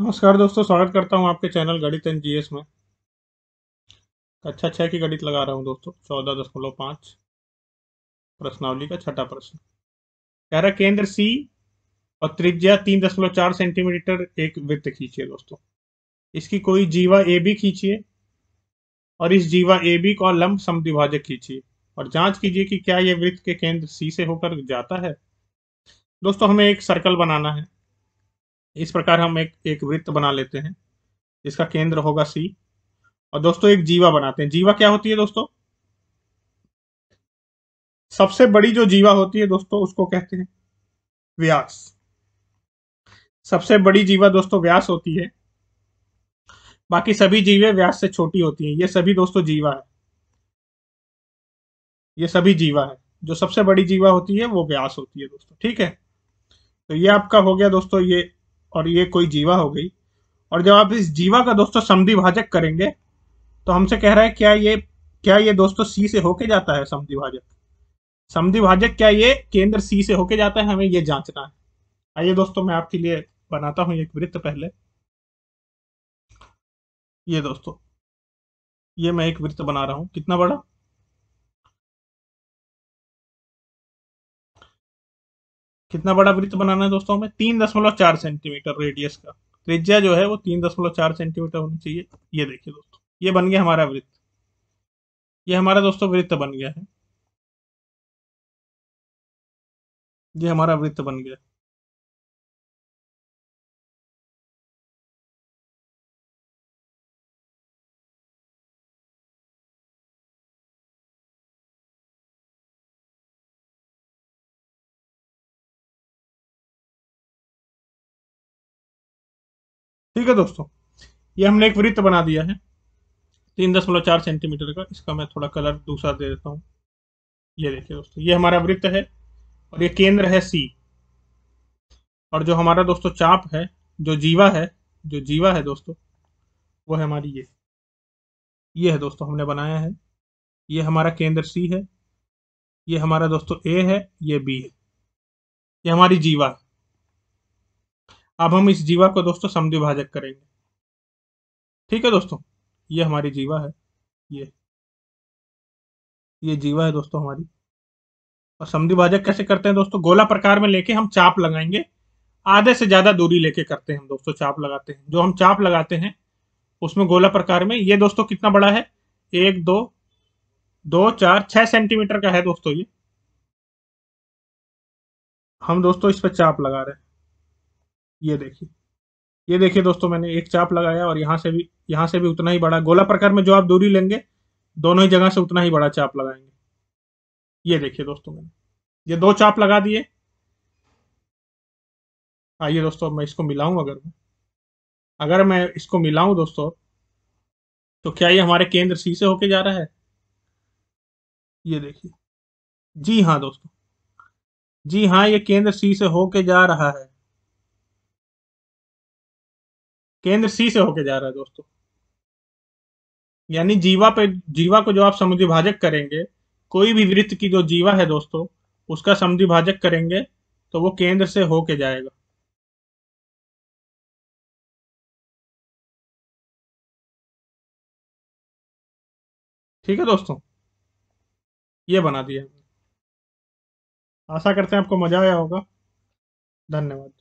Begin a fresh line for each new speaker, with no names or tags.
नमस्कार दोस्तों स्वागत करता हूं आपके चैनल गणित एन जी में कक्षा छः की गणित लगा रहा हूं दोस्तों चौदह दशमलव पाँच प्रश्नावली का छठा प्रश्न कह रहा केंद्र सी और त्रिज्या तीन दशमलव चार सेंटीमीटर एक वृत्त खींचिए दोस्तों इसकी कोई जीवा ए बी खींचिए और इस जीवा ए बी का लंब समिभाजक खींचिए और जांच कीजिए कि क्या यह वृत्त के केंद्र सी से होकर जाता है दोस्तों हमें एक सर्कल बनाना है इस प्रकार हम एक एक वृत्त बना लेते हैं जिसका केंद्र होगा सी और दोस्तों एक जीवा बनाते हैं जीवा क्या होती है दोस्तों सबसे बड़ी जो जीवा होती है दोस्तों उसको कहते हैं व्यास सबसे बड़ी जीवा दोस्तों व्यास होती है बाकी सभी जीवे व्यास से छोटी होती हैं ये सभी दोस्तों जीवा है ये सभी जीवा है जो सबसे बड़ी जीवा होती है वो व्यास होती है दोस्तों ठीक है तो ये आपका हो गया दोस्तों ये और ये कोई जीवा हो गई और जब आप इस जीवा का दोस्तों समिभाजक करेंगे तो हमसे कह रहा है क्या ये क्या ये दोस्तों सी से होके जाता है समद्विभाजक समद्विभाजक क्या ये केंद्र सी से होके जाता है हमें ये जांचना है आइए दोस्तों मैं आपके लिए बनाता हूं एक
वृत्त पहले ये दोस्तों ये मैं एक वृत्त बना रहा हूं कितना बड़ा कितना बड़ा वृत्त बनाना है दोस्तों हमें तीन दशमलव चार सेंटीमीटर रेडियस
का त्रिज्या जो है वो तीन दशमलव चार सेंटीमीटर होनी चाहिए ये देखिए दोस्तों ये बन गया हमारा वृत्त
ये हमारा दोस्तों वृत्त बन गया है ये हमारा वृत्त बन गया ठीक है दोस्तों ये हमने एक वृत्त बना दिया है तीन दशमलव
चार सेंटीमीटर का इसका मैं थोड़ा कलर दूसरा दे देता हूँ ये देखिए दोस्तों ये हमारा वृत्त है और ये केंद्र है सी और जो हमारा दोस्तों चाप है जो जीवा है जो जीवा है दोस्तों वो है हमारी ये ये है दोस्तों हमने बनाया है ये हमारा केंद्र सी है ये हमारा दोस्तों ए है ये बी है ये हमारी जीवा है अब हम इस जीवा
को दोस्तों समद्विभाजक करेंगे ठीक है दोस्तों ये हमारी जीवा है ये ये जीवा है दोस्तों हमारी और समद्विभाजक
कैसे करते हैं दोस्तों गोला प्रकार में लेके हम चाप लगाएंगे आधे से ज्यादा दूरी लेके करते हैं हम दोस्तों चाप लगाते हैं जो हम चाप लगाते हैं उसमें गोला प्रकार में ये दोस्तों कितना बड़ा है एक दो दो चार छह सेंटीमीटर का है दोस्तों ये हम दोस्तों इस पर चाप लगा रहे हैं ये देखिए ये देखिए दोस्तों मैंने एक चाप लगाया और यहाँ से भी यहाँ से भी उतना ही बड़ा गोला प्रकार में जो आप दूरी लेंगे दोनों ही जगह से उतना ही बड़ा चाप लगाएंगे ये देखिए दोस्तों मैंने ये दो चाप लगा दिए आइए दोस्तों मैं इसको मिलाऊं अगर मैं अगर मैं इसको मिलाऊं दोस्तों तो क्या ये हमारे केंद्र सी
से होके जा रहा है ये देखिए जी हाँ दोस्तों जी हाँ ये केंद्र सी से होके जा रहा है केंद्र सी से होके जा रहा है दोस्तों यानी जीवा
पे जीवा को जो आप समुद्विभाजक करेंगे कोई भी वृत्त की जो जीवा है दोस्तों उसका
समुद्विभाजक करेंगे तो वो केंद्र से होके जाएगा ठीक है दोस्तों ये बना दिया आशा करते हैं आपको मजा आया होगा धन्यवाद